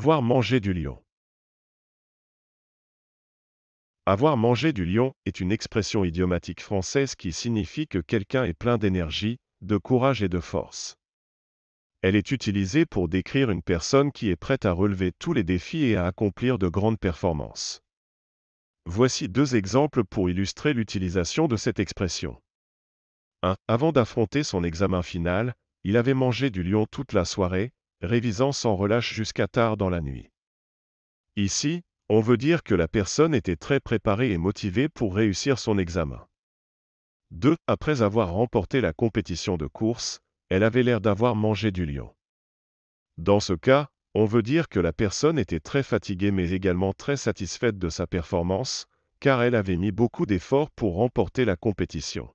Avoir mangé du lion. Avoir mangé du lion est une expression idiomatique française qui signifie que quelqu'un est plein d'énergie, de courage et de force. Elle est utilisée pour décrire une personne qui est prête à relever tous les défis et à accomplir de grandes performances. Voici deux exemples pour illustrer l'utilisation de cette expression. 1. Avant d'affronter son examen final, il avait mangé du lion toute la soirée, révisant sans relâche jusqu'à tard dans la nuit. Ici, on veut dire que la personne était très préparée et motivée pour réussir son examen. 2. Après avoir remporté la compétition de course, elle avait l'air d'avoir mangé du lion. Dans ce cas, on veut dire que la personne était très fatiguée mais également très satisfaite de sa performance, car elle avait mis beaucoup d'efforts pour remporter la compétition.